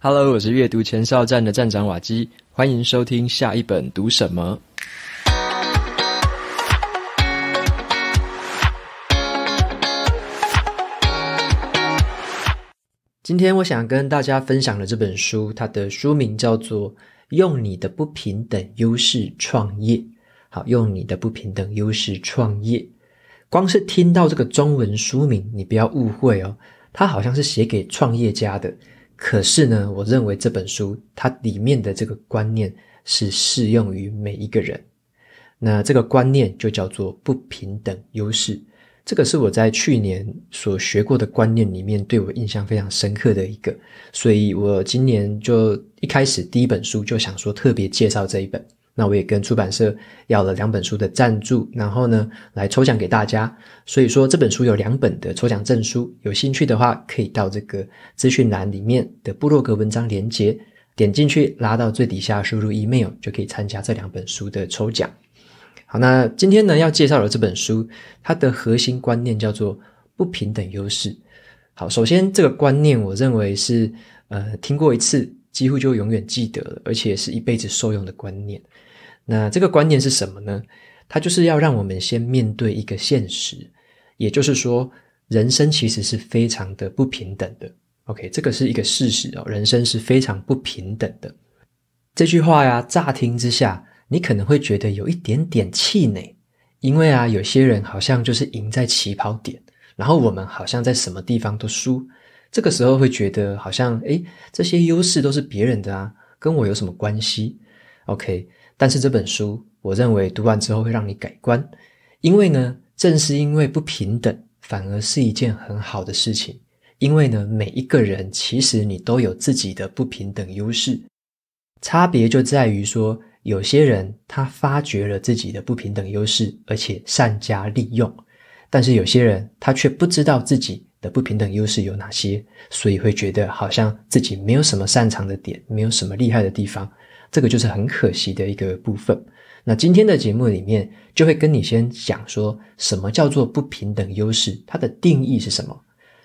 Hello，我是阅读前哨站的站长瓦基，欢迎收听下一本读什么。今天我想跟大家分享的这本书，它的书名叫做《用你的不平等优势创业》。好，用你的不平等优势创业。光是听到这个中文书名，你不要误会哦，它好像是写给创业家的。可是呢，我认为这本书它里面的这个观念是适用于每一个人。那这个观念就叫做不平等优势，这个是我在去年所学过的观念里面对我印象非常深刻的一个，所以我今年就一开始第一本书就想说特别介绍这一本。那我也跟出版社要了两本书的赞助，然后呢，来抽奖给大家。所以说这本书有两本的抽奖证书，有兴趣的话可以到这个资讯栏里面的部落格文章连接，点进去拉到最底下输入 email 就可以参加这两本书的抽奖。好，那今天呢要介绍的这本书，它的核心观念叫做不平等优势。好，首先这个观念我认为是呃听过一次。几乎就永远记得了，而且是一辈子受用的观念。那这个观念是什么呢？它就是要让我们先面对一个现实，也就是说，人生其实是非常的不平等的。OK，这个是一个事实哦，人生是非常不平等的。这句话呀，乍听之下，你可能会觉得有一点点气馁，因为啊，有些人好像就是赢在起跑点，然后我们好像在什么地方都输。这个时候会觉得好像，诶，这些优势都是别人的啊，跟我有什么关系？OK，但是这本书，我认为读完之后会让你改观，因为呢，正是因为不平等，反而是一件很好的事情。因为呢，每一个人其实你都有自己的不平等优势，差别就在于说，有些人他发掘了自己的不平等优势，而且善加利用；，但是有些人他却不知道自己。的不平等优势有哪些？所以会觉得好像自己没有什么擅长的点，没有什么厉害的地方，这个就是很可惜的一个部分。那今天的节目里面就会跟你先讲说什么叫做不平等优势，它的定义是什么。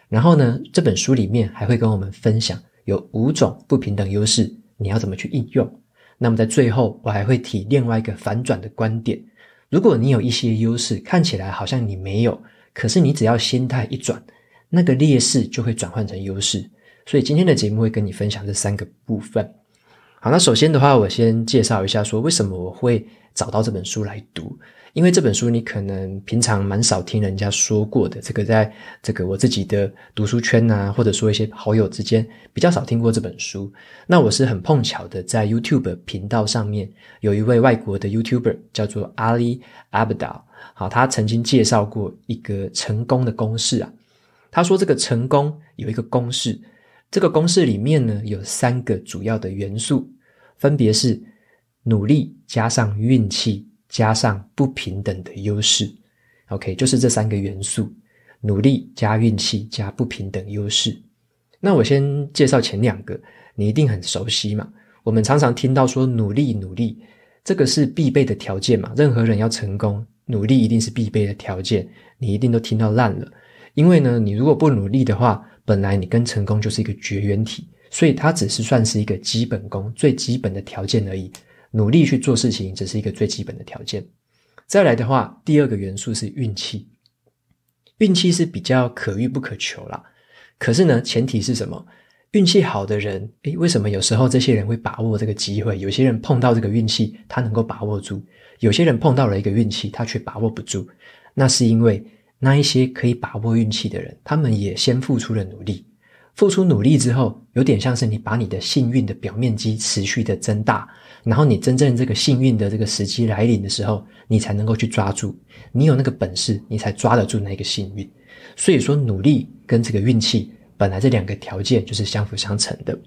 然后呢，这本书里面还会跟我们分享有五种不平等优势，你要怎么去应用。那么在最后，我还会提另外一个反转的观点：如果你有一些优势，看起来好像你没有，可是你只要心态一转。那个劣势就会转换成优势，所以今天的节目会跟你分享这三个部分。好，那首先的话，我先介绍一下，说为什么我会找到这本书来读。因为这本书你可能平常蛮少听人家说过的，这个在这个我自己的读书圈呐，或者说一些好友之间比较少听过这本书。那我是很碰巧的，在 YouTube 频道上面有一位外国的 YouTuber 叫做 Ali Abda，好，他曾经介绍过一个成功的公式啊。他说：“这个成功有一个公式，这个公式里面呢有三个主要的元素，分别是努力加上运气加上不平等的优势。OK，就是这三个元素：努力加运气加不平等优势。那我先介绍前两个，你一定很熟悉嘛。我们常常听到说努力努力，这个是必备的条件嘛。任何人要成功，努力一定是必备的条件，你一定都听到烂了。”因为呢，你如果不努力的话，本来你跟成功就是一个绝缘体，所以它只是算是一个基本功最基本的条件而已。努力去做事情，只是一个最基本的条件。再来的话，第二个元素是运气，运气是比较可遇不可求啦。可是呢，前提是什么？运气好的人，诶，为什么有时候这些人会把握这个机会？有些人碰到这个运气，他能够把握住；有些人碰到了一个运气，他却把握不住。那是因为。那一些可以把握运气的人，他们也先付出了努力。付出努力之后，有点像是你把你的幸运的表面积持续的增大，然后你真正这个幸运的这个时机来临的时候，你才能够去抓住。你有那个本事，你才抓得住那个幸运。所以说，努力跟这个运气本来这两个条件就是相辅相成的。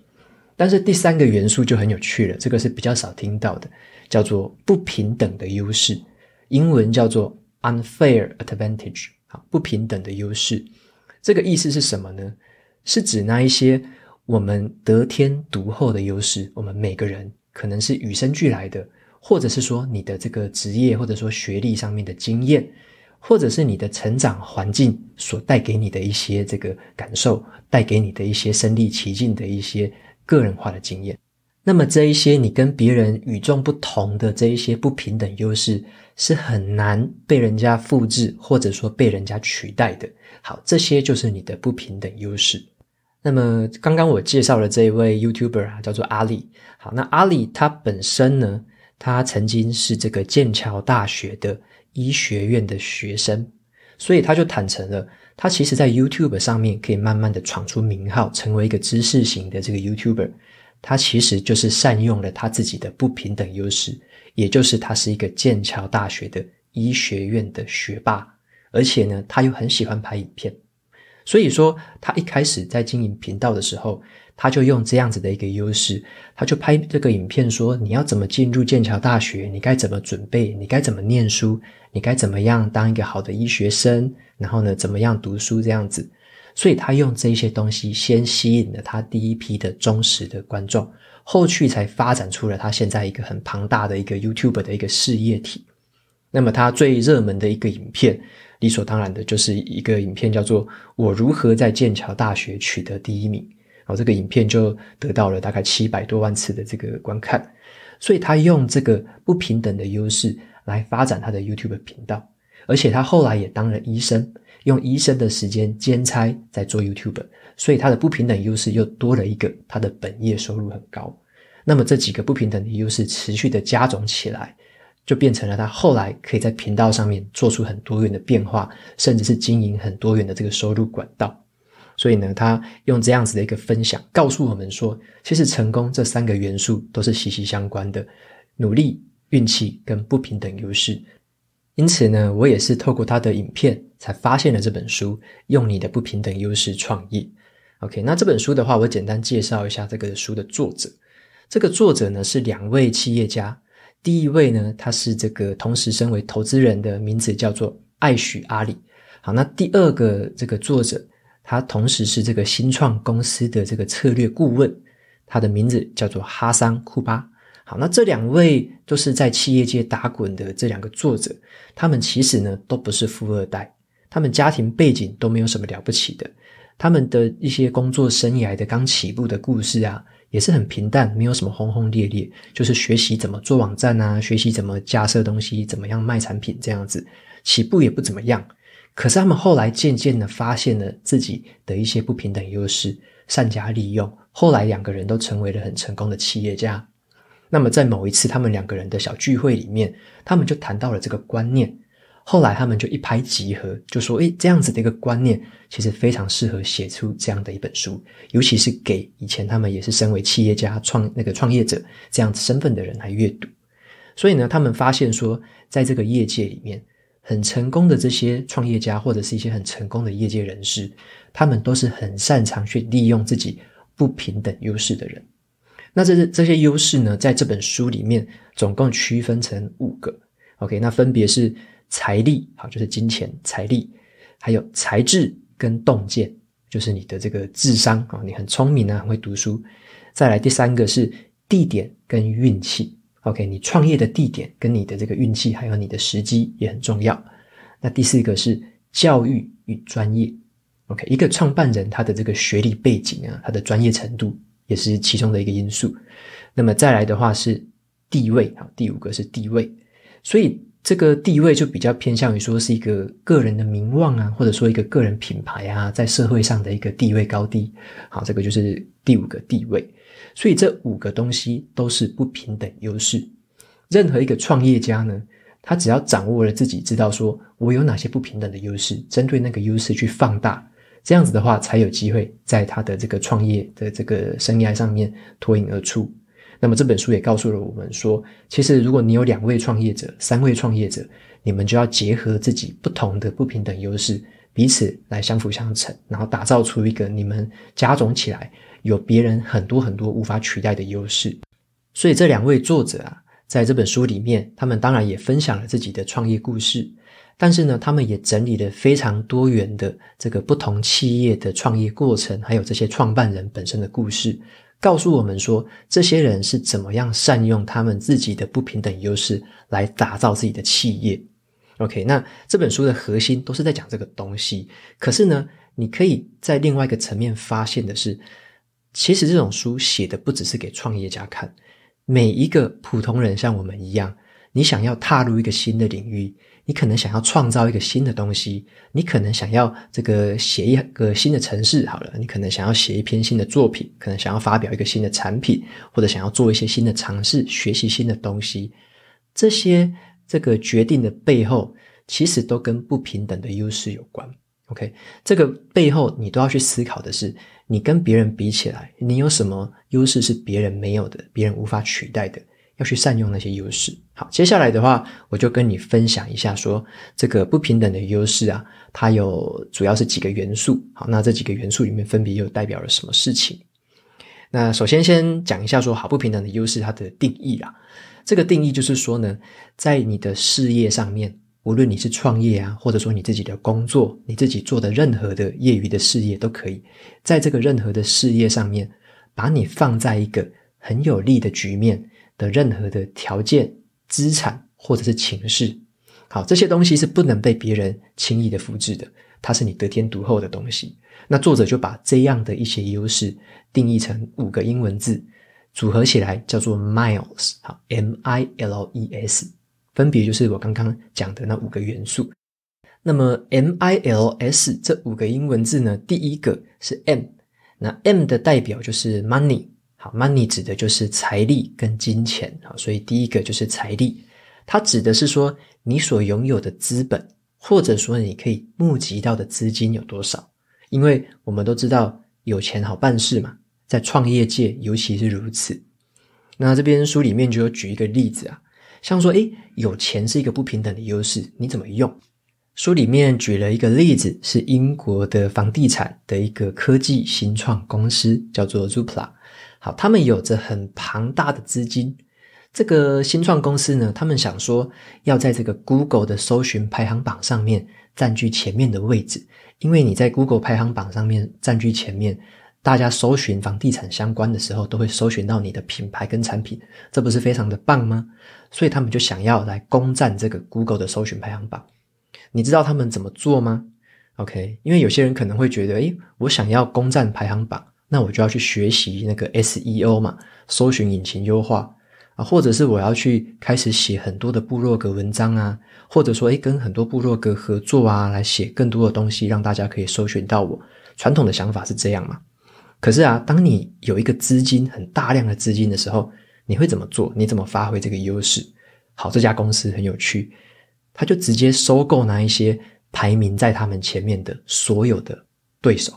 但是第三个元素就很有趣了，这个是比较少听到的，叫做不平等的优势，英文叫做 unfair advantage。不平等的优势，这个意思是什么呢？是指那一些我们得天独厚的优势，我们每个人可能是与生俱来的，或者是说你的这个职业，或者说学历上面的经验，或者是你的成长环境所带给你的一些这个感受，带给你的一些身历其境的一些个人化的经验。那么这一些你跟别人与众不同的这一些不平等优势是很难被人家复制或者说被人家取代的。好，这些就是你的不平等优势。那么刚刚我介绍的这一位 YouTuber 叫做阿里。好，那阿里他本身呢，他曾经是这个剑桥大学的医学院的学生，所以他就坦承了，他其实，在 YouTube 上面可以慢慢的闯出名号，成为一个知识型的这个 YouTuber。他其实就是善用了他自己的不平等优势，也就是他是一个剑桥大学的医学院的学霸，而且呢，他又很喜欢拍影片，所以说他一开始在经营频道的时候，他就用这样子的一个优势，他就拍这个影片说：你要怎么进入剑桥大学？你该怎么准备？你该怎么念书？你该怎么样当一个好的医学生？然后呢，怎么样读书这样子？所以他用这些东西先吸引了他第一批的忠实的观众，后续才发展出了他现在一个很庞大的一个 YouTube 的一个事业体。那么他最热门的一个影片，理所当然的就是一个影片叫做《我如何在剑桥大学取得第一名》，然后这个影片就得到了大概七百多万次的这个观看。所以他用这个不平等的优势来发展他的 YouTube 频道，而且他后来也当了医生。用医生的时间兼差在做 YouTube，所以他的不平等优势又多了一个，他的本业收入很高。那么这几个不平等的优势持续的加总起来，就变成了他后来可以在频道上面做出很多元的变化，甚至是经营很多元的这个收入管道。所以呢，他用这样子的一个分享告诉我们说，其实成功这三个元素都是息息相关的：努力、运气跟不平等优势。因此呢，我也是透过他的影片才发现了这本书《用你的不平等优势创业》。OK，那这本书的话，我简单介绍一下这个书的作者。这个作者呢是两位企业家，第一位呢他是这个同时身为投资人的，名字叫做艾许阿里。好，那第二个这个作者，他同时是这个新创公司的这个策略顾问，他的名字叫做哈桑库巴。好，那这两位都是在企业界打滚的这两个作者，他们其实呢都不是富二代，他们家庭背景都没有什么了不起的，他们的一些工作生涯的刚起步的故事啊，也是很平淡，没有什么轰轰烈烈，就是学习怎么做网站啊，学习怎么架设东西，怎么样卖产品这样子，起步也不怎么样。可是他们后来渐渐的发现了自己的一些不平等优势，善加利用，后来两个人都成为了很成功的企业家。那么，在某一次他们两个人的小聚会里面，他们就谈到了这个观念。后来，他们就一拍即合，就说：“诶，这样子的一个观念，其实非常适合写出这样的一本书，尤其是给以前他们也是身为企业家、创那个创业者这样子身份的人来阅读。”所以呢，他们发现说，在这个业界里面，很成功的这些创业家或者是一些很成功的业界人士，他们都是很擅长去利用自己不平等优势的人。那这这些优势呢，在这本书里面总共区分成五个。OK，那分别是财力，好，就是金钱；财力，还有才智跟洞见，就是你的这个智商啊，你很聪明啊，很会读书。再来第三个是地点跟运气。OK，你创业的地点跟你的这个运气，还有你的时机也很重要。那第四个是教育与专业。OK，一个创办人他的这个学历背景啊，他的专业程度。也是其中的一个因素，那么再来的话是地位啊，第五个是地位，所以这个地位就比较偏向于说是一个个人的名望啊，或者说一个个人品牌啊，在社会上的一个地位高低，好，这个就是第五个地位，所以这五个东西都是不平等优势，任何一个创业家呢，他只要掌握了自己知道说我有哪些不平等的优势，针对那个优势去放大。这样子的话，才有机会在他的这个创业的这个生涯上面脱颖而出。那么这本书也告诉了我们说，其实如果你有两位创业者、三位创业者，你们就要结合自己不同的不平等优势，彼此来相辅相成，然后打造出一个你们加总起来有别人很多很多无法取代的优势。所以这两位作者啊，在这本书里面，他们当然也分享了自己的创业故事。但是呢，他们也整理了非常多元的这个不同企业的创业过程，还有这些创办人本身的故事，告诉我们说，这些人是怎么样善用他们自己的不平等优势来打造自己的企业。OK，那这本书的核心都是在讲这个东西。可是呢，你可以在另外一个层面发现的是，其实这种书写的不只是给创业家看，每一个普通人像我们一样。你想要踏入一个新的领域，你可能想要创造一个新的东西，你可能想要这个写一个新的城市好了，你可能想要写一篇新的作品，可能想要发表一个新的产品，或者想要做一些新的尝试，学习新的东西。这些这个决定的背后，其实都跟不平等的优势有关。OK，这个背后你都要去思考的是，你跟别人比起来，你有什么优势是别人没有的，别人无法取代的。要去善用那些优势。好，接下来的话，我就跟你分享一下，说这个不平等的优势啊，它有主要是几个元素。好，那这几个元素里面分别又代表了什么事情？那首先先讲一下，说好不平等的优势它的定义啊。这个定义就是说呢，在你的事业上面，无论你是创业啊，或者说你自己的工作，你自己做的任何的业余的事业都可以，在这个任何的事业上面，把你放在一个很有利的局面。的任何的条件、资产或者是情势，好，这些东西是不能被别人轻易的复制的，它是你得天独厚的东西。那作者就把这样的一些优势定义成五个英文字，组合起来叫做 Miles，好，M I L E S，分别就是我刚刚讲的那五个元素。那么 M I L S 这五个英文字呢，第一个是 M，那 M 的代表就是 Money。好，money 指的就是财力跟金钱好，所以第一个就是财力，它指的是说你所拥有的资本，或者说你可以募集到的资金有多少。因为我们都知道有钱好办事嘛，在创业界尤其是如此。那这边书里面就有举一个例子啊，像说，诶，有钱是一个不平等的优势，你怎么用？书里面举了一个例子，是英国的房地产的一个科技新创公司，叫做 Zupla。好，他们有着很庞大的资金。这个新创公司呢，他们想说要在这个 Google 的搜寻排行榜上面占据前面的位置，因为你在 Google 排行榜上面占据前面，大家搜寻房地产相关的时候，都会搜寻到你的品牌跟产品，这不是非常的棒吗？所以他们就想要来攻占这个 Google 的搜寻排行榜。你知道他们怎么做吗？OK，因为有些人可能会觉得，哎，我想要攻占排行榜。那我就要去学习那个 SEO 嘛，搜寻引擎优化啊，或者是我要去开始写很多的部落格文章啊，或者说哎跟很多部落格合作啊，来写更多的东西，让大家可以搜寻到我。传统的想法是这样嘛，可是啊，当你有一个资金很大量的资金的时候，你会怎么做？你怎么发挥这个优势？好，这家公司很有趣，他就直接收购那一些排名在他们前面的所有的对手。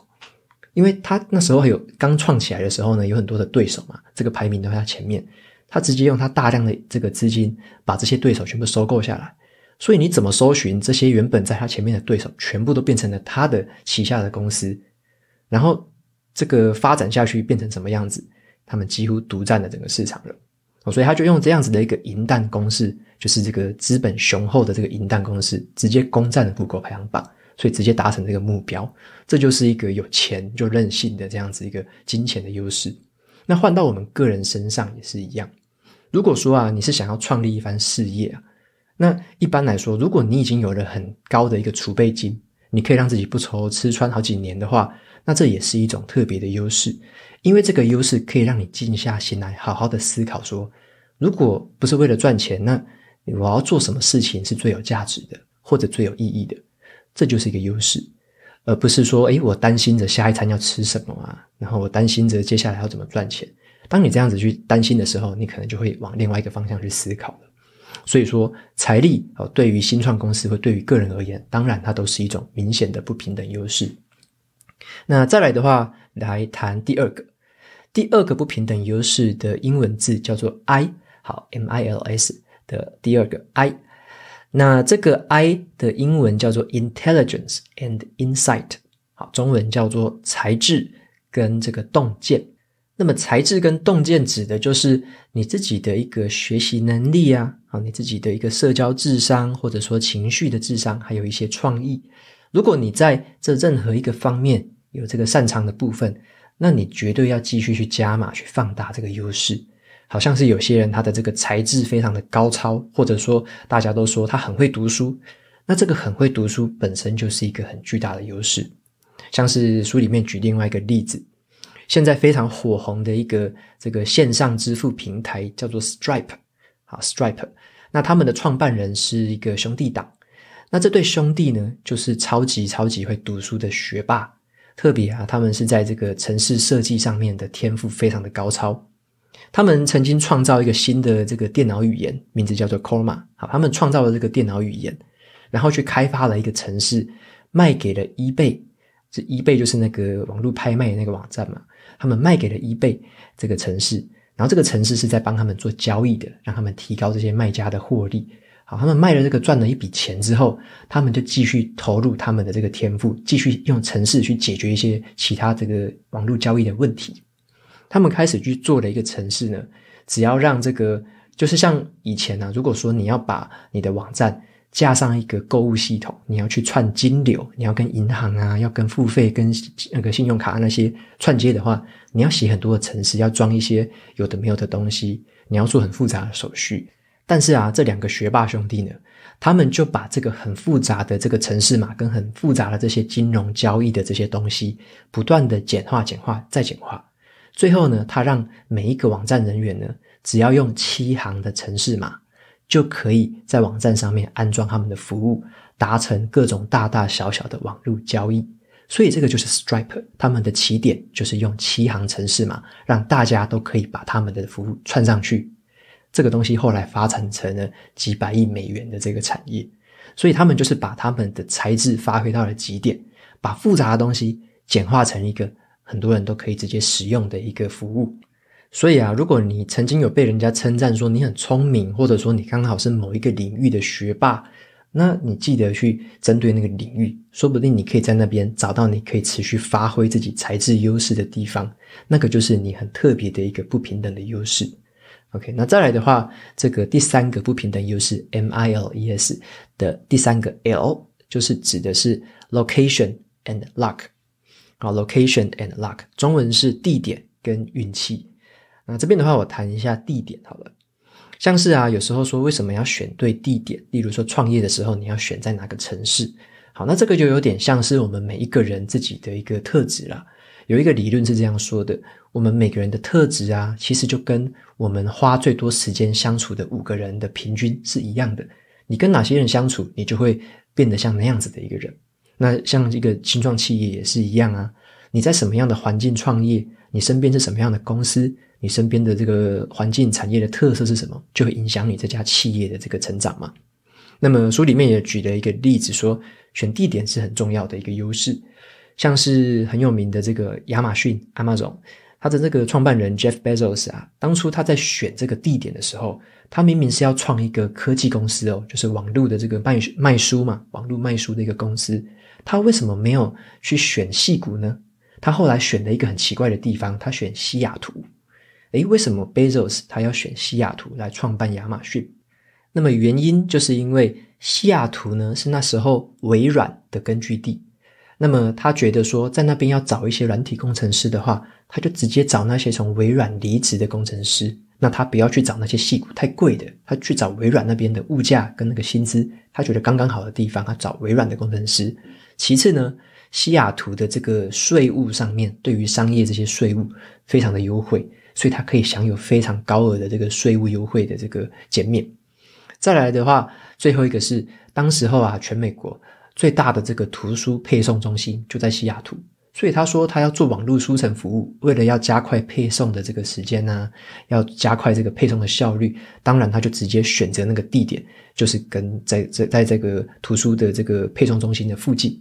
因为他那时候还有刚创起来的时候呢，有很多的对手嘛，这个排名都在他前面，他直接用他大量的这个资金把这些对手全部收购下来，所以你怎么搜寻这些原本在他前面的对手，全部都变成了他的旗下的公司，然后这个发展下去变成什么样子？他们几乎独占了整个市场了，所以他就用这样子的一个银弹攻势，就是这个资本雄厚的这个银弹攻势，直接攻占了谷歌排行榜。所以直接达成这个目标，这就是一个有钱就任性的这样子一个金钱的优势。那换到我们个人身上也是一样。如果说啊，你是想要创立一番事业啊，那一般来说，如果你已经有了很高的一个储备金，你可以让自己不愁吃穿好几年的话，那这也是一种特别的优势。因为这个优势可以让你静下心来，好好的思考说，如果不是为了赚钱，那我要做什么事情是最有价值的，或者最有意义的？这就是一个优势，而不是说，诶，我担心着下一餐要吃什么啊，然后我担心着接下来要怎么赚钱。当你这样子去担心的时候，你可能就会往另外一个方向去思考了。所以说，财力哦，对于新创公司或对于个人而言，当然它都是一种明显的不平等优势。那再来的话，来谈第二个，第二个不平等优势的英文字叫做 I，好，M I L S 的第二个 I。那这个 I 的英文叫做 intelligence and insight，好，中文叫做才智跟这个洞见。那么才智跟洞见指的就是你自己的一个学习能力啊，啊，你自己的一个社交智商或者说情绪的智商，还有一些创意。如果你在这任何一个方面有这个擅长的部分，那你绝对要继续去加码，去放大这个优势。好像是有些人他的这个才智非常的高超，或者说大家都说他很会读书，那这个很会读书本身就是一个很巨大的优势。像是书里面举另外一个例子，现在非常火红的一个这个线上支付平台叫做 Stripe，啊 Stripe，那他们的创办人是一个兄弟党，那这对兄弟呢就是超级超级会读书的学霸，特别啊他们是在这个城市设计上面的天赋非常的高超。他们曾经创造一个新的这个电脑语言，名字叫做 c o r m a 好，他们创造了这个电脑语言，然后去开发了一个城市，卖给了 eBay。这 eBay 就是那个网络拍卖的那个网站嘛。他们卖给了 eBay 这个城市，然后这个城市是在帮他们做交易的，让他们提高这些卖家的获利。好，他们卖了这个赚了一笔钱之后，他们就继续投入他们的这个天赋，继续用城市去解决一些其他这个网络交易的问题。他们开始去做的一个城市呢，只要让这个，就是像以前呢，如果说你要把你的网站加上一个购物系统，你要去串金流，你要跟银行啊，要跟付费、跟那个信用卡那些串接的话，你要写很多的程式，要装一些有的没有的东西，你要做很复杂的手续。但是啊，这两个学霸兄弟呢，他们就把这个很复杂的这个城市码跟很复杂的这些金融交易的这些东西，不断的简化、简化再简化。最后呢，他让每一个网站人员呢，只要用七行的城市码，就可以在网站上面安装他们的服务，达成各种大大小小的网络交易。所以这个就是 Stripe，他们的起点就是用七行城市码，让大家都可以把他们的服务串上去。这个东西后来发展成了几百亿美元的这个产业。所以他们就是把他们的才智发挥到了极点，把复杂的东西简化成一个。很多人都可以直接使用的一个服务，所以啊，如果你曾经有被人家称赞说你很聪明，或者说你刚好是某一个领域的学霸，那你记得去针对那个领域，说不定你可以在那边找到你可以持续发挥自己才智优势的地方，那个就是你很特别的一个不平等的优势。OK，那再来的话，这个第三个不平等优势 MILES 的第三个 L 就是指的是 location and luck。好，location and luck，中文是地点跟运气。那这边的话，我谈一下地点好了。像是啊，有时候说为什么要选对地点，例如说创业的时候，你要选在哪个城市？好，那这个就有点像是我们每一个人自己的一个特质了。有一个理论是这样说的：，我们每个人的特质啊，其实就跟我们花最多时间相处的五个人的平均是一样的。你跟哪些人相处，你就会变得像那样子的一个人。那像这个新创企业也是一样啊，你在什么样的环境创业，你身边是什么样的公司，你身边的这个环境产业的特色是什么，就会影响你这家企业的这个成长嘛。那么书里面也举了一个例子，说选地点是很重要的一个优势。像是很有名的这个亚马逊 Amazon，它的这个创办人 Jeff Bezos 啊，当初他在选这个地点的时候，他明明是要创一个科技公司哦，就是网络的这个卖卖书嘛，网络卖书的一个公司。他为什么没有去选戏骨呢？他后来选了一个很奇怪的地方，他选西雅图。诶，为什么 Bezos 他要选西雅图来创办亚马逊？那么原因就是因为西雅图呢是那时候微软的根据地。那么他觉得说在那边要找一些软体工程师的话，他就直接找那些从微软离职的工程师。那他不要去找那些西骨太贵的，他去找微软那边的物价跟那个薪资，他觉得刚刚好的地方，他找微软的工程师。其次呢，西雅图的这个税务上面对于商业这些税务非常的优惠，所以它可以享有非常高额的这个税务优惠的这个减免。再来的话，最后一个是当时候啊，全美国最大的这个图书配送中心就在西雅图，所以他说他要做网络书城服务，为了要加快配送的这个时间呢，要加快这个配送的效率，当然他就直接选择那个地点，就是跟在在在这个图书的这个配送中心的附近。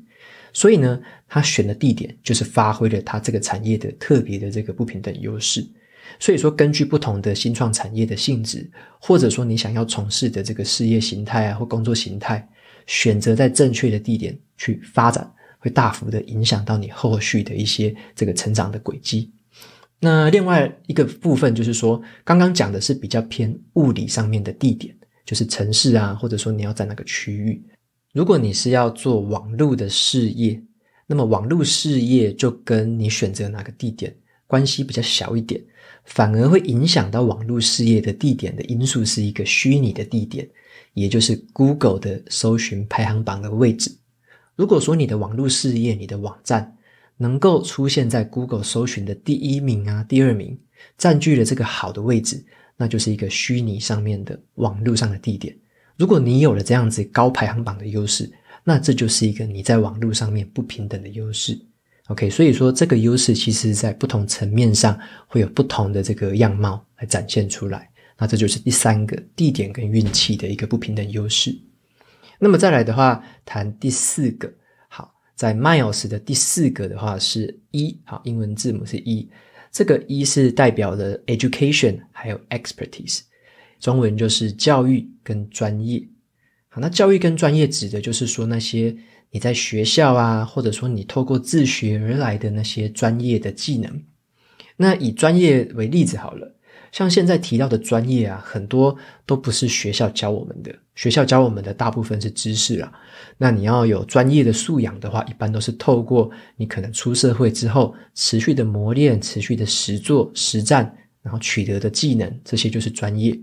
所以呢，他选的地点就是发挥了他这个产业的特别的这个不平等优势。所以说，根据不同的新创产业的性质，或者说你想要从事的这个事业形态啊，或工作形态，选择在正确的地点去发展，会大幅的影响到你后续的一些这个成长的轨迹。那另外一个部分就是说，刚刚讲的是比较偏物理上面的地点，就是城市啊，或者说你要在哪个区域。如果你是要做网络的事业，那么网络事业就跟你选择哪个地点关系比较小一点，反而会影响到网络事业的地点的因素是一个虚拟的地点，也就是 Google 的搜寻排行榜的位置。如果说你的网络事业、你的网站能够出现在 Google 搜寻的第一名啊、第二名，占据了这个好的位置，那就是一个虚拟上面的网络上的地点。如果你有了这样子高排行榜的优势，那这就是一个你在网络上面不平等的优势。OK，所以说这个优势其实在不同层面上会有不同的这个样貌来展现出来。那这就是第三个地点跟运气的一个不平等优势。那么再来的话，谈第四个。好，在 Miles 的第四个的话是一，好英文字母是一，这个一是代表了 education 还有 expertise。中文就是教育跟专业，好，那教育跟专业指的就是说那些你在学校啊，或者说你透过自学而来的那些专业的技能。那以专业为例子好了，像现在提到的专业啊，很多都不是学校教我们的，学校教我们的大部分是知识啊。那你要有专业的素养的话，一般都是透过你可能出社会之后持续的磨练、持续的实做、实战，然后取得的技能，这些就是专业。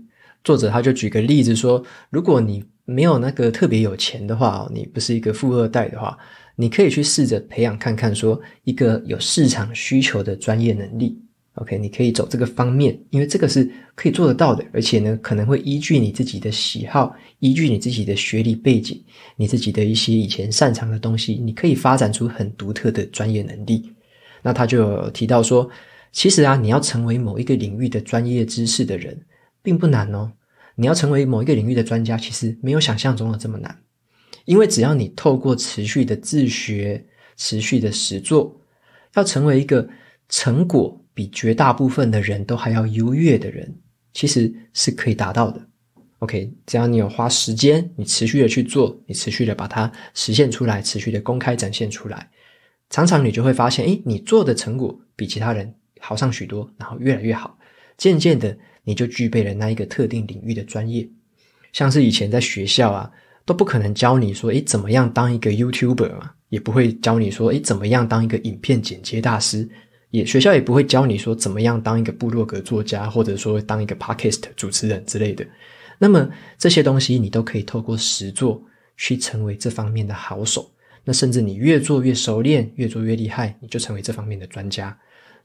作者他就举个例子说，如果你没有那个特别有钱的话，你不是一个富二代的话，你可以去试着培养看看，说一个有市场需求的专业能力。OK，你可以走这个方面，因为这个是可以做得到的，而且呢，可能会依据你自己的喜好，依据你自己的学历背景，你自己的一些以前擅长的东西，你可以发展出很独特的专业能力。那他就提到说，其实啊，你要成为某一个领域的专业知识的人。并不难哦，你要成为某一个领域的专家，其实没有想象中的这么难。因为只要你透过持续的自学、持续的实做，要成为一个成果比绝大部分的人都还要优越的人，其实是可以达到的。OK，只要你有花时间，你持续的去做，你持续的把它实现出来，持续的公开展现出来，常常你就会发现，哎，你做的成果比其他人好上许多，然后越来越好，渐渐的。你就具备了那一个特定领域的专业，像是以前在学校啊都不可能教你说，诶，怎么样当一个 Youtuber 嘛？也不会教你说，诶，怎么样当一个影片剪接大师？也学校也不会教你说，怎么样当一个部落格作家，或者说当一个 Podcast 主持人之类的。那么这些东西你都可以透过实做去成为这方面的好手。那甚至你越做越熟练，越做越厉害，你就成为这方面的专家。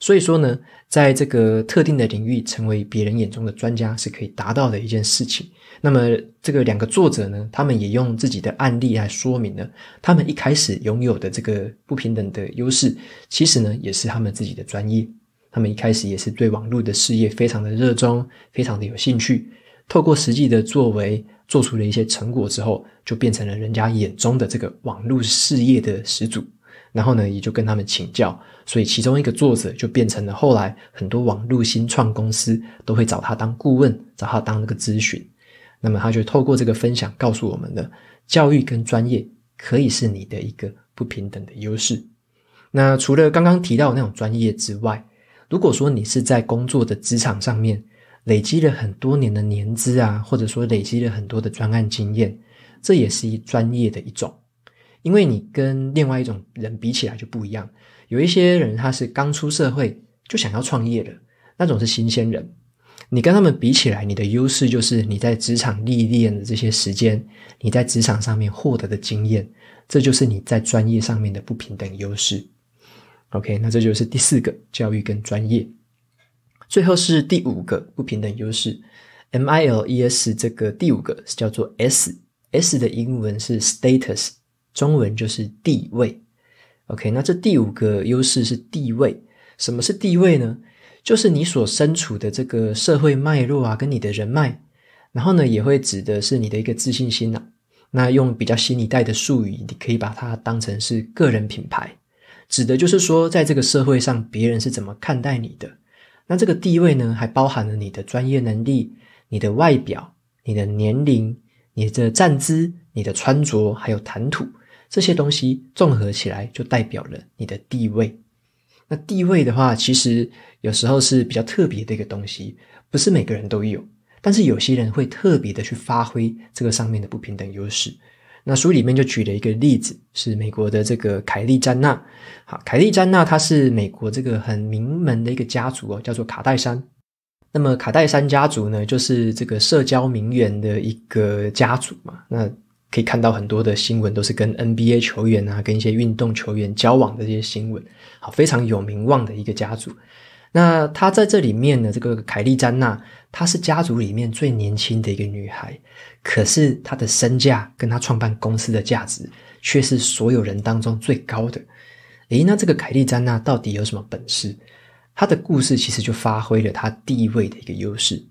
所以说呢，在这个特定的领域成为别人眼中的专家是可以达到的一件事情。那么，这个两个作者呢，他们也用自己的案例来说明了，他们一开始拥有的这个不平等的优势，其实呢，也是他们自己的专业。他们一开始也是对网络的事业非常的热衷，非常的有兴趣。透过实际的作为，做出了一些成果之后，就变成了人家眼中的这个网络事业的始祖。然后呢，也就跟他们请教，所以其中一个作者就变成了后来很多网络新创公司都会找他当顾问，找他当那个咨询。那么他就透过这个分享，告诉我们的教育跟专业可以是你的一个不平等的优势。那除了刚刚提到那种专业之外，如果说你是在工作的职场上面累积了很多年的年资啊，或者说累积了很多的专案经验，这也是一专业的一种。因为你跟另外一种人比起来就不一样。有一些人他是刚出社会就想要创业的，那种是新鲜人。你跟他们比起来，你的优势就是你在职场历练的这些时间，你在职场上面获得的经验，这就是你在专业上面的不平等优势。OK，那这就是第四个教育跟专业。最后是第五个不平等优势，M I L E S 这个第五个是叫做 S，S 的英文是 status。中文就是地位，OK，那这第五个优势是地位。什么是地位呢？就是你所身处的这个社会脉络啊，跟你的人脉，然后呢，也会指的是你的一个自信心呐。那用比较新一代的术语，你可以把它当成是个人品牌，指的就是说，在这个社会上别人是怎么看待你的。那这个地位呢，还包含了你的专业能力、你的外表、你的年龄、你的站姿、你的穿着，还有谈吐。这些东西综合起来，就代表了你的地位。那地位的话，其实有时候是比较特别的一个东西，不是每个人都有。但是有些人会特别的去发挥这个上面的不平等优势。那书里面就举了一个例子，是美国的这个凯利詹娜。好，凯利詹娜她是美国这个很名门的一个家族哦，叫做卡戴珊。那么卡戴珊家族呢，就是这个社交名媛的一个家族嘛。那可以看到很多的新闻都是跟 NBA 球员啊，跟一些运动球员交往的这些新闻，好，非常有名望的一个家族。那他在这里面呢，这个凯利詹娜，她是家族里面最年轻的一个女孩，可是她的身价跟她创办公司的价值却是所有人当中最高的。诶，那这个凯利詹娜到底有什么本事？她的故事其实就发挥了她地位的一个优势。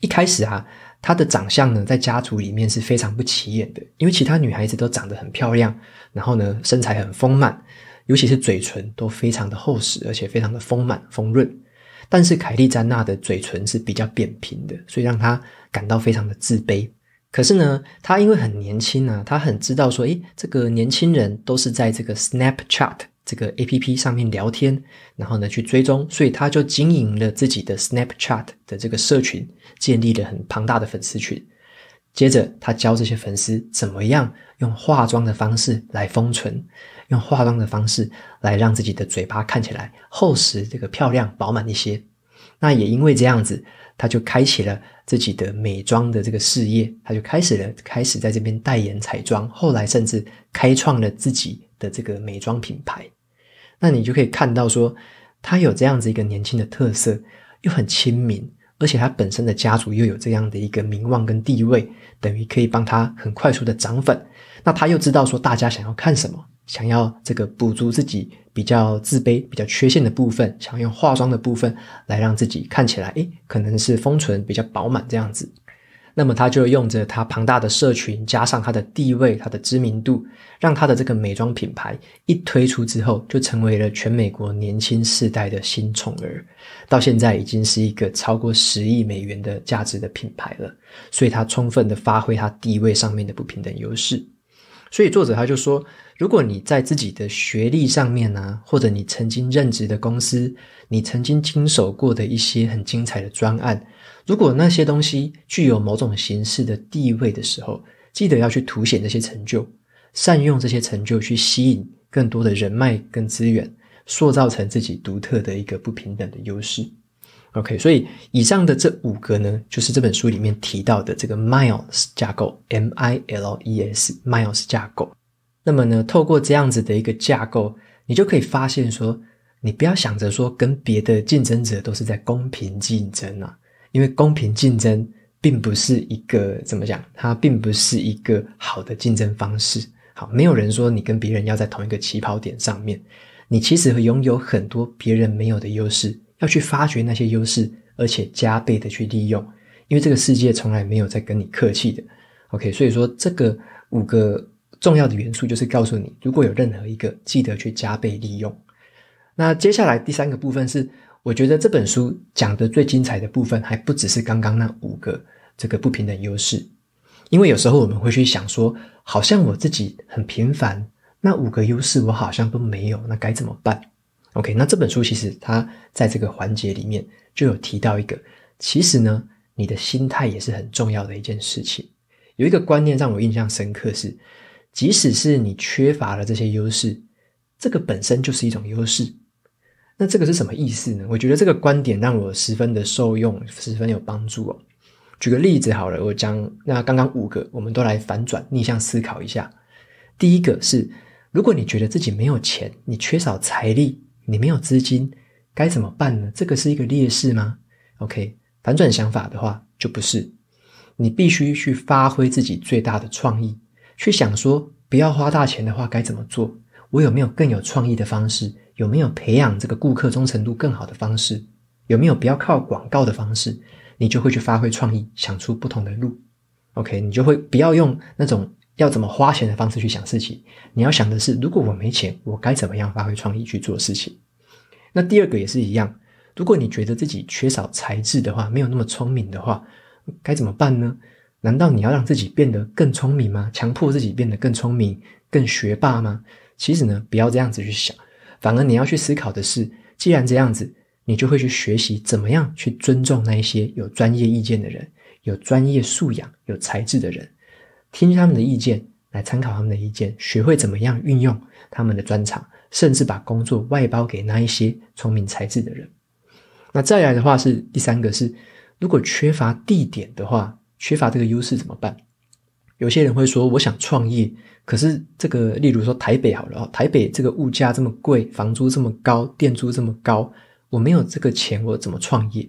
一开始啊。她的长相呢，在家族里面是非常不起眼的，因为其他女孩子都长得很漂亮，然后呢，身材很丰满，尤其是嘴唇都非常的厚实，而且非常的丰满丰润。但是凯莉詹娜的嘴唇是比较扁平的，所以让她感到非常的自卑。可是呢，她因为很年轻呢，她很知道说，诶，这个年轻人都是在这个 Snapchat。这个 A P P 上面聊天，然后呢去追踪，所以他就经营了自己的 Snapchat 的这个社群，建立了很庞大的粉丝群。接着，他教这些粉丝怎么样用化妆的方式来封存，用化妆的方式来让自己的嘴巴看起来厚实、这个漂亮、饱满一些。那也因为这样子，他就开启了自己的美妆的这个事业，他就开始了开始在这边代言彩妆，后来甚至开创了自己。的这个美妆品牌，那你就可以看到说，他有这样子一个年轻的特色，又很亲民，而且他本身的家族又有这样的一个名望跟地位，等于可以帮他很快速的涨粉。那他又知道说大家想要看什么，想要这个补足自己比较自卑、比较缺陷的部分，想要用化妆的部分来让自己看起来，哎，可能是丰唇比较饱满这样子。那么，他就用着他庞大的社群，加上他的地位、他的知名度，让他的这个美妆品牌一推出之后，就成为了全美国年轻世代的新宠儿。到现在已经是一个超过十亿美元的价值的品牌了。所以，他充分的发挥他地位上面的不平等优势。所以，作者他就说：，如果你在自己的学历上面呢，或者你曾经任职的公司，你曾经经手过的一些很精彩的专案。如果那些东西具有某种形式的地位的时候，记得要去凸显这些成就，善用这些成就去吸引更多的人脉跟资源，塑造成自己独特的一个不平等的优势。OK，所以以上的这五个呢，就是这本书里面提到的这个 Miles 架构，M-I-L-E-S Miles 架构。那么呢，透过这样子的一个架构，你就可以发现说，你不要想着说跟别的竞争者都是在公平竞争啊。因为公平竞争并不是一个怎么讲，它并不是一个好的竞争方式。好，没有人说你跟别人要在同一个起跑点上面，你其实拥有很多别人没有的优势，要去发掘那些优势，而且加倍的去利用。因为这个世界从来没有在跟你客气的。OK，所以说这个五个重要的元素就是告诉你，如果有任何一个，记得去加倍利用。那接下来第三个部分是。我觉得这本书讲的最精彩的部分还不只是刚刚那五个这个不平等优势，因为有时候我们会去想说，好像我自己很平凡，那五个优势我好像都没有，那该怎么办？OK，那这本书其实它在这个环节里面就有提到一个，其实呢，你的心态也是很重要的一件事情。有一个观念让我印象深刻是，即使是你缺乏了这些优势，这个本身就是一种优势。那这个是什么意思呢？我觉得这个观点让我十分的受用，十分有帮助哦。举个例子好了，我将那刚刚五个，我们都来反转逆向思考一下。第一个是，如果你觉得自己没有钱，你缺少财力，你没有资金，该怎么办呢？这个是一个劣势吗？OK，反转想法的话，就不是。你必须去发挥自己最大的创意，去想说，不要花大钱的话，该怎么做？我有没有更有创意的方式？有没有培养这个顾客忠诚度更好的方式？有没有不要靠广告的方式，你就会去发挥创意，想出不同的路。OK，你就会不要用那种要怎么花钱的方式去想事情。你要想的是，如果我没钱，我该怎么样发挥创意去做事情？那第二个也是一样，如果你觉得自己缺少才智的话，没有那么聪明的话，该怎么办呢？难道你要让自己变得更聪明吗？强迫自己变得更聪明、更学霸吗？其实呢，不要这样子去想。反而你要去思考的是，既然这样子，你就会去学习怎么样去尊重那一些有专业意见的人、有专业素养、有才智的人，听他们的意见，来参考他们的意见，学会怎么样运用他们的专长，甚至把工作外包给那一些聪明才智的人。那再来的话是第三个是，如果缺乏地点的话，缺乏这个优势怎么办？有些人会说，我想创业，可是这个，例如说台北好了台北这个物价这么贵，房租这么高，店租这么高，我没有这个钱，我怎么创业？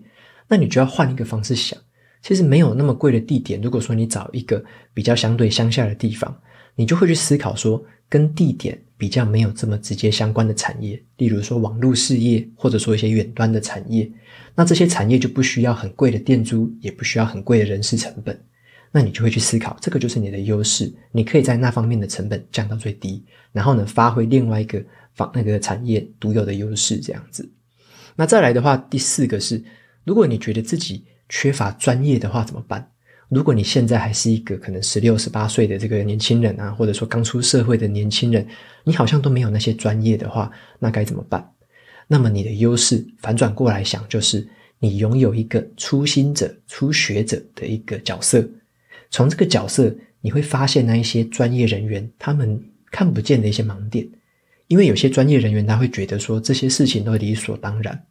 那你就要换一个方式想，其实没有那么贵的地点。如果说你找一个比较相对乡下的地方，你就会去思考说，跟地点比较没有这么直接相关的产业，例如说网络事业，或者说一些远端的产业，那这些产业就不需要很贵的店租，也不需要很贵的人事成本。那你就会去思考，这个就是你的优势，你可以在那方面的成本降到最低，然后呢，发挥另外一个方那个产业独有的优势这样子。那再来的话，第四个是，如果你觉得自己缺乏专业的话怎么办？如果你现在还是一个可能十六、十八岁的这个年轻人啊，或者说刚出社会的年轻人，你好像都没有那些专业的话，那该怎么办？那么你的优势反转过来想，就是你拥有一个初心者、初学者的一个角色。从这个角色，你会发现那一些专业人员他们看不见的一些盲点，因为有些专业人员他会觉得说这些事情都理所当然，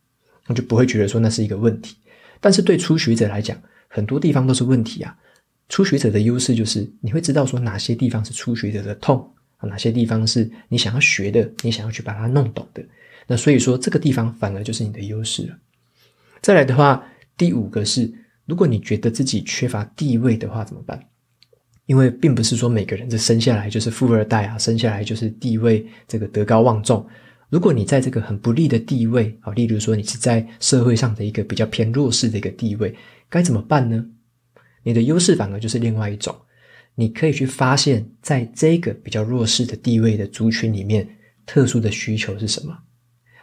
那就不会觉得说那是一个问题。但是对初学者来讲，很多地方都是问题啊。初学者的优势就是你会知道说哪些地方是初学者的痛啊，哪些地方是你想要学的，你想要去把它弄懂的。那所以说这个地方反而就是你的优势了。再来的话，第五个是。如果你觉得自己缺乏地位的话，怎么办？因为并不是说每个人这生下来就是富二代啊，生下来就是地位，这个德高望重。如果你在这个很不利的地位啊，例如说你是在社会上的一个比较偏弱势的一个地位，该怎么办呢？你的优势反而就是另外一种，你可以去发现，在这个比较弱势的地位的族群里面，特殊的需求是什么？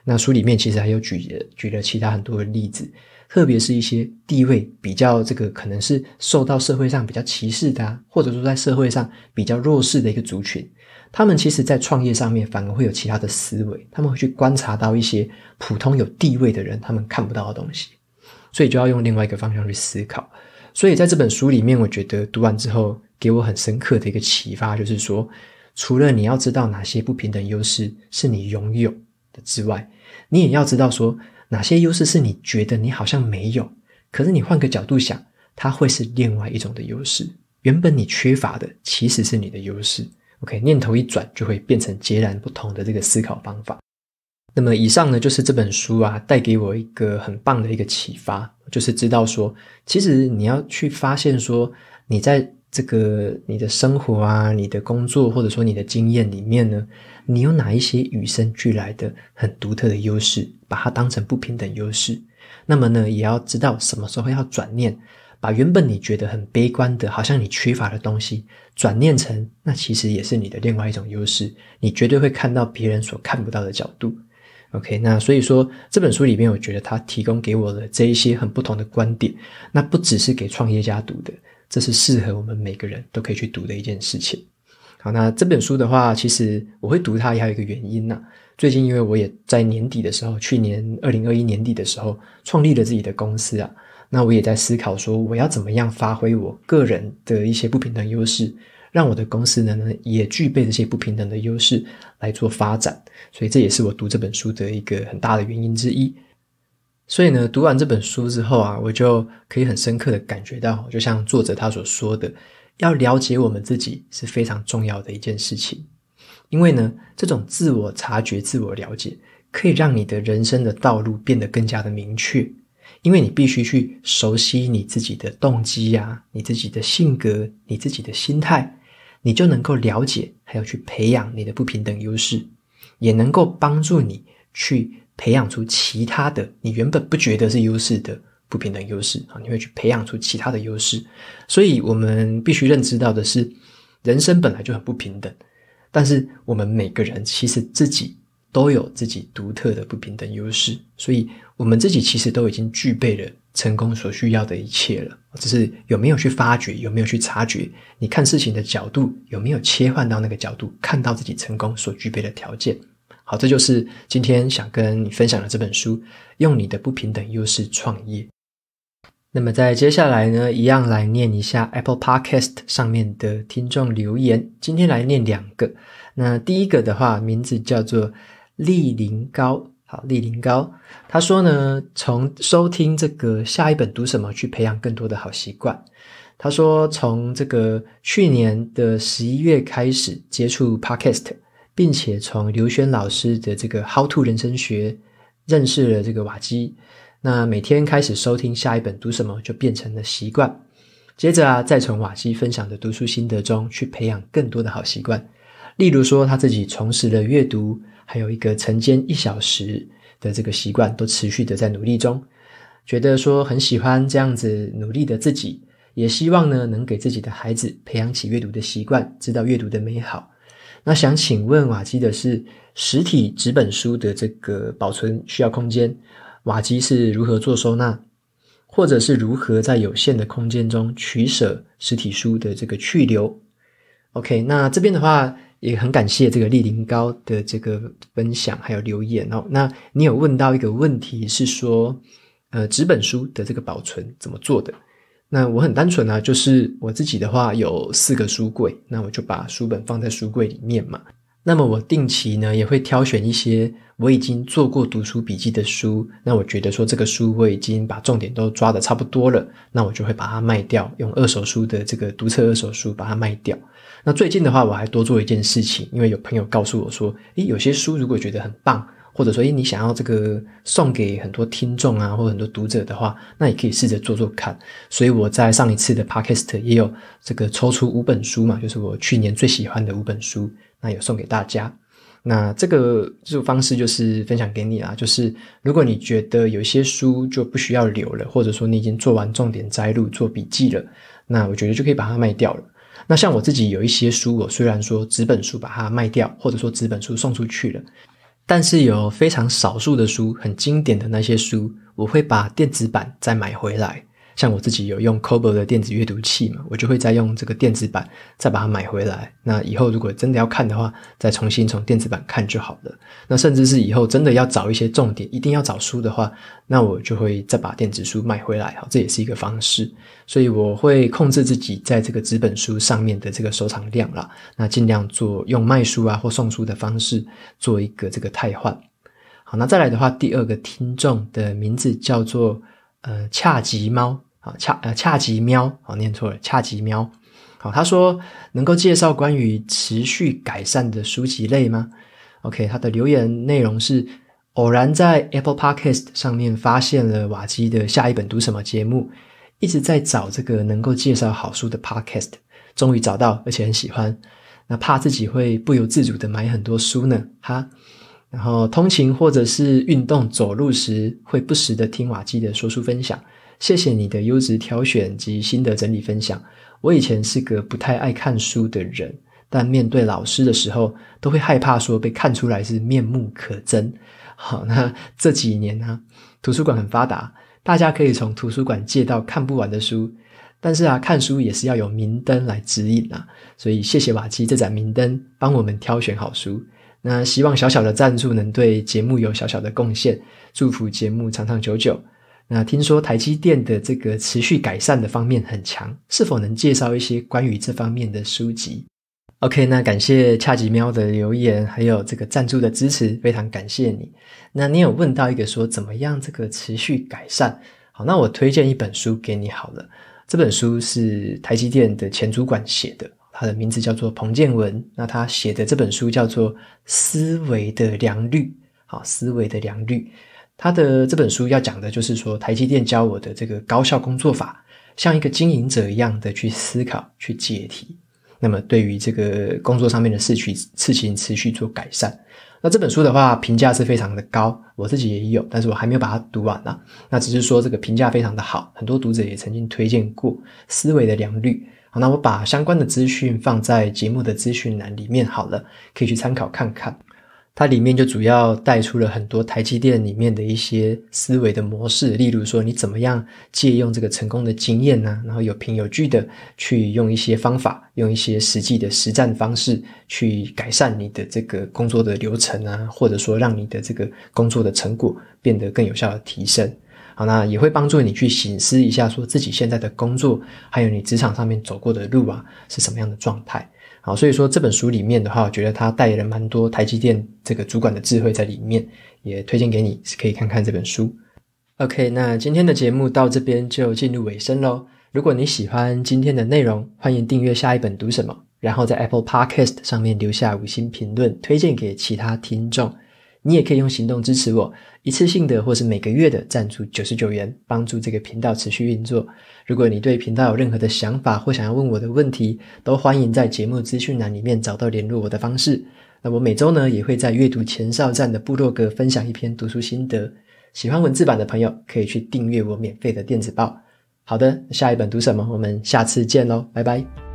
那书里面其实还有举了举了其他很多的例子。特别是一些地位比较这个，可能是受到社会上比较歧视的啊，或者说在社会上比较弱势的一个族群，他们其实在创业上面反而会有其他的思维，他们会去观察到一些普通有地位的人他们看不到的东西，所以就要用另外一个方向去思考。所以在这本书里面，我觉得读完之后给我很深刻的一个启发，就是说，除了你要知道哪些不平等优势是你拥有的之外，你也要知道说。哪些优势是你觉得你好像没有？可是你换个角度想，它会是另外一种的优势。原本你缺乏的，其实是你的优势。OK，念头一转，就会变成截然不同的这个思考方法。那么以上呢，就是这本书啊，带给我一个很棒的一个启发，就是知道说，其实你要去发现说，你在这个你的生活啊、你的工作，或者说你的经验里面呢。你有哪一些与生俱来的很独特的优势，把它当成不平等优势。那么呢，也要知道什么时候要转念，把原本你觉得很悲观的，好像你缺乏的东西，转念成那其实也是你的另外一种优势。你绝对会看到别人所看不到的角度。OK，那所以说这本书里面，我觉得它提供给我的这一些很不同的观点，那不只是给创业家读的，这是适合我们每个人都可以去读的一件事情。好，那这本书的话，其实我会读它，也还有一个原因呢。最近，因为我也在年底的时候，去年二零二一年底的时候，创立了自己的公司啊。那我也在思考说，我要怎么样发挥我个人的一些不平等优势，让我的公司呢，呢也具备这些不平等的优势来做发展。所以，这也是我读这本书的一个很大的原因之一。所以呢，读完这本书之后啊，我就可以很深刻的感觉到，就像作者他所说的。要了解我们自己是非常重要的一件事情，因为呢，这种自我察觉、自我了解，可以让你的人生的道路变得更加的明确。因为你必须去熟悉你自己的动机呀，你自己的性格，你自己的心态，你就能够了解，还要去培养你的不平等优势，也能够帮助你去培养出其他的你原本不觉得是优势的。不平等优势啊，你会去培养出其他的优势，所以我们必须认知到的是，人生本来就很不平等，但是我们每个人其实自己都有自己独特的不平等优势，所以我们自己其实都已经具备了成功所需要的一切了，只是有没有去发掘，有没有去察觉，你看事情的角度有没有切换到那个角度，看到自己成功所具备的条件。好，这就是今天想跟你分享的这本书，《用你的不平等优势创业》。那么在接下来呢，一样来念一下 Apple Podcast 上面的听众留言。今天来念两个。那第一个的话，名字叫做立林高，好，立林高。他说呢，从收听这个下一本读什么去培养更多的好习惯。他说，从这个去年的十一月开始接触 Podcast，并且从刘轩老师的这个 How to 人生学认识了这个瓦基。那每天开始收听下一本读什么就变成了习惯，接着啊，再从瓦基分享的读书心得中去培养更多的好习惯，例如说他自己重拾了阅读，还有一个晨间一小时的这个习惯，都持续的在努力中，觉得说很喜欢这样子努力的自己，也希望呢能给自己的孩子培养起阅读的习惯，知道阅读的美好。那想请问瓦基的是，实体纸本书的这个保存需要空间。瓦基是如何做收纳，或者是如何在有限的空间中取舍实体书的这个去留？OK，那这边的话也很感谢这个丽玲高的这个分享还有留言哦。那你有问到一个问题，是说呃纸本书的这个保存怎么做的？那我很单纯啊，就是我自己的话有四个书柜，那我就把书本放在书柜里面嘛。那么我定期呢也会挑选一些我已经做过读书笔记的书，那我觉得说这个书我已经把重点都抓的差不多了，那我就会把它卖掉，用二手书的这个读册二手书把它卖掉。那最近的话我还多做一件事情，因为有朋友告诉我说，诶有些书如果觉得很棒。或者说，诶，你想要这个送给很多听众啊，或者很多读者的话，那也可以试着做做看。所以我在上一次的 Podcast 也有这个抽出五本书嘛，就是我去年最喜欢的五本书，那有送给大家。那这个这种方式就是分享给你啊，就是如果你觉得有些书就不需要留了，或者说你已经做完重点摘录、做笔记了，那我觉得就可以把它卖掉了。那像我自己有一些书，我虽然说纸本书把它卖掉，或者说纸本书送出去了。但是有非常少数的书，很经典的那些书，我会把电子版再买回来。像我自己有用 Kobo 的电子阅读器嘛，我就会再用这个电子版，再把它买回来。那以后如果真的要看的话，再重新从电子版看就好了。那甚至是以后真的要找一些重点，一定要找书的话，那我就会再把电子书买回来。好，这也是一个方式。所以我会控制自己在这个纸本书上面的这个收藏量啦，那尽量做用卖书啊或送书的方式做一个这个汰换。好，那再来的话，第二个听众的名字叫做呃恰吉猫。恰呃恰吉喵，哦，念错了，恰吉喵。好，他说能够介绍关于持续改善的书籍类吗？OK，他的留言内容是偶然在 Apple Podcast 上面发现了瓦基的下一本读什么节目，一直在找这个能够介绍好书的 Podcast，终于找到，而且很喜欢。那怕自己会不由自主的买很多书呢，哈。然后通勤或者是运动走路时会不时的听瓦基的说书分享。谢谢你的优质挑选及心得整理分享。我以前是个不太爱看书的人，但面对老师的时候，都会害怕说被看出来是面目可憎。好，那这几年呢，图书馆很发达，大家可以从图书馆借到看不完的书。但是啊，看书也是要有明灯来指引啊。所以谢谢瓦基这盏明灯，帮我们挑选好书。那希望小小的赞助能对节目有小小的贡献，祝福节目长长久久。那听说台积电的这个持续改善的方面很强，是否能介绍一些关于这方面的书籍？OK，那感谢恰吉喵的留言，还有这个赞助的支持，非常感谢你。那你有问到一个说怎么样这个持续改善？好，那我推荐一本书给你好了。这本书是台积电的前主管写的，他的名字叫做彭建文。那他写的这本书叫做《思维的良率》，好，《思维的良率》。他的这本书要讲的就是说，台积电教我的这个高效工作法，像一个经营者一样的去思考、去解题。那么，对于这个工作上面的事情，事情、持续做改善。那这本书的话，评价是非常的高，我自己也有，但是我还没有把它读完呢。那只是说这个评价非常的好，很多读者也曾经推荐过《思维的良率》。好，那我把相关的资讯放在节目的资讯栏里面，好了，可以去参考看看。它里面就主要带出了很多台积电里面的一些思维的模式，例如说你怎么样借用这个成功的经验呢？然后有凭有据的去用一些方法，用一些实际的实战方式去改善你的这个工作的流程啊，或者说让你的这个工作的成果变得更有效的提升。好，那也会帮助你去醒思一下，说自己现在的工作还有你职场上面走过的路啊，是什么样的状态。好，所以说这本书里面的话，我觉得它带了蛮多台积电这个主管的智慧在里面，也推荐给你可以看看这本书。OK，那今天的节目到这边就进入尾声喽。如果你喜欢今天的内容，欢迎订阅下一本读什么，然后在 Apple Podcast 上面留下五星评论，推荐给其他听众。你也可以用行动支持我，一次性的或是每个月的赞助九十九元，帮助这个频道持续运作。如果你对频道有任何的想法或想要问我的问题，都欢迎在节目资讯栏里面找到联络我的方式。那我每周呢也会在阅读前哨站的部落格分享一篇读书心得，喜欢文字版的朋友可以去订阅我免费的电子报。好的，下一本读什么？我们下次见喽，拜拜。